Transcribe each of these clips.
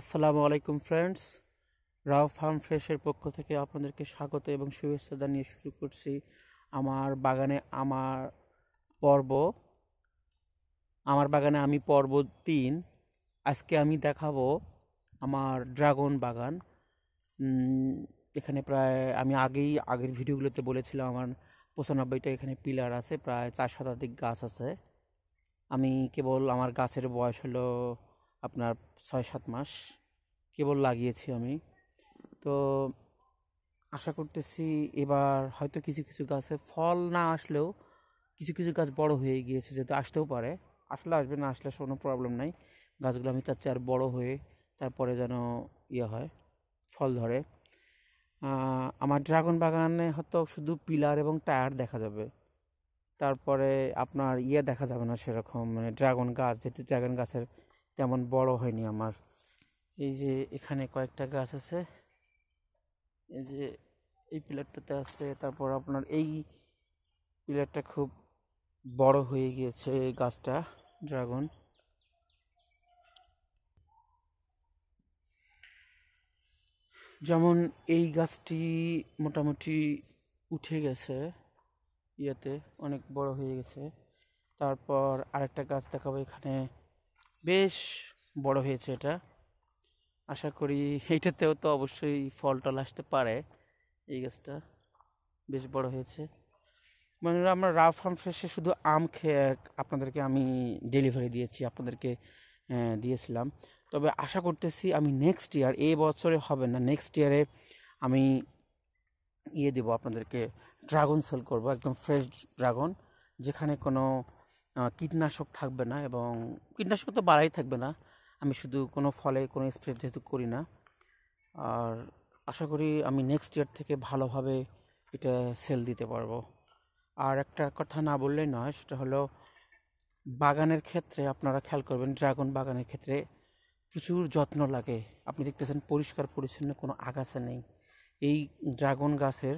আসসালামু আলাইকুম ফ্রেন্ডস রাও ফার্ম ফ্রেশের পক্ষ থেকে আপনাদেরকে স্বাগত এবং শুভেচ্ছা জানিয়ে শুরু করছি আমার বাগানে আমার পর্ব আমার বাগানে আমি পর্ব তিন আজকে আমি দেখাবো আমার ড্রাগন বাগান এখানে প্রায় আমি আগেই আগের ভিডিওগুলোতে বলেছিলাম আমার পঁচানব্বইটা এখানে পিলার আছে প্রায় চার শতাধিক গাছ আছে আমি কেবল আমার গাছের বয়স হলো আপনার ছয় সাত মাস কেবল লাগিয়েছি আমি তো আশা করতেছি এবার হয়তো কিছু কিছু গাছে ফল না আসলেও কিছু কিছু গাছ বড় হয়ে গিয়েছে যেহেতু আসতেও পারে আসলে আসবে না আসলে কোনো প্রবলেম নাই গাছগুলো আমি চাচ্ছি আর বড় হয়ে তারপরে যেন ইয়ে হয় ফল ধরে আমার ড্রাগন বাগানে হয়তো শুধু পিলার এবং টায়ার দেখা যাবে তারপরে আপনার ইয়ে দেখা যাবে না সেরকম মানে ড্রাগন গাছ যেহেতু ড্রাগন গাছের তেমন বড় হয়নি আমার এই যে এখানে কয়েকটা গাছ আছে এই যে এই পিলারটাতে আছে তারপর আপনার এই পিলারটা খুব বড় হয়ে গিয়েছে গাছটা ড্রাগন যেমন এই গাছটি মোটামুটি উঠে গেছে ইয়াতে অনেক বড় হয়ে গেছে তারপর আরেকটা গাছ দেখাবো এখানে বেশ বড় হয়েছে এটা আশা করি এইটাতেও তো অবশ্যই ফল টল আসতে পারে এই গাছটা বেশ বড় হয়েছে মানে আমরা রাফ আম ফ্রেশে শুধু আম খেয়ে আপনাদেরকে আমি ডেলিভারি দিয়েছি আপনাদেরকে দিয়েছিলাম তবে আশা করতেছি আমি নেক্সট ইয়ার এই বছরে হবে না নেক্সট ইয়ারে আমি ইয়ে দেবো আপনাদেরকে ড্রাগন সেল করব একদম ফ্রেশ ড্রাগন যেখানে কোনো কীটনাশক থাকবে না এবং কীটনাশক তো বাড়াই থাকবে না আমি শুধু কোনো ফলে কোনো স্প্রে যেহেতু করি না আর আশা করি আমি নেক্সট ইয়ার থেকে ভালোভাবে এটা সেল দিতে পারবো আর একটা কথা না বললেই নয় সেটা হলো বাগানের ক্ষেত্রে আপনারা খেয়াল করবেন ড্রাগন বাগানের ক্ষেত্রে প্রচুর যত্ন লাগে আপনি দেখতেছেন পরিষ্কার পরিচ্ছন্ন কোনো আগাছা নেই এই ড্রাগন গাছের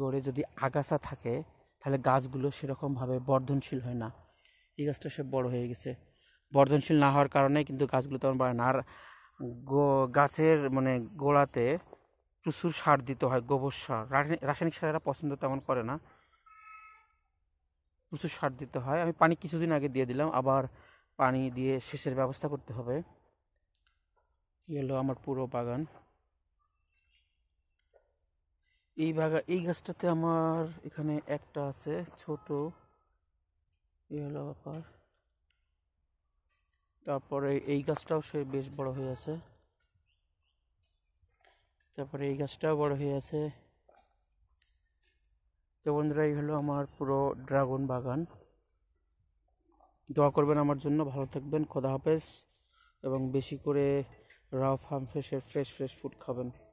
গড়ে যদি আগাছা থাকে তাহলে গাছগুলো সেরকমভাবে বর্ধনশীল হয় না এই গাছটা সব বড় হয়ে গেছে বর্ধনশীল না হওয়ার কারণে কিন্তু গাছগুলো তেমন বাড়ে না আর গাছের মানে গোড়াতে প্রচুর সার দিতে হয় গোবর সার রাসায়নিক সার এরা পছন্দ তেমন করে না প্রচুর সার দিতে হয় আমি পানি কিছুদিন আগে দিয়ে দিলাম আবার পানি দিয়ে সেচের ব্যবস্থা করতে হবে এলো আমার পুরো বাগান এই বাগান এই গাছটাতে আমার এখানে একটা আছে ছোট এই হলো ব্যাপার তারপরে এই গাছটাও সে বেশ বড় হয়ে আছে তারপরে এই গাছটাও বড় হয়ে আছে তো বন্ধুরা এই হলো আমার পুরো ড্রাগন বাগান দোয়া করবেন আমার জন্য ভালো থাকবেন খোদা হাফেজ এবং বেশি করে রাও ফার্ম ফ্রেশের ফ্রেশ ফ্রেশ ফুড খাবেন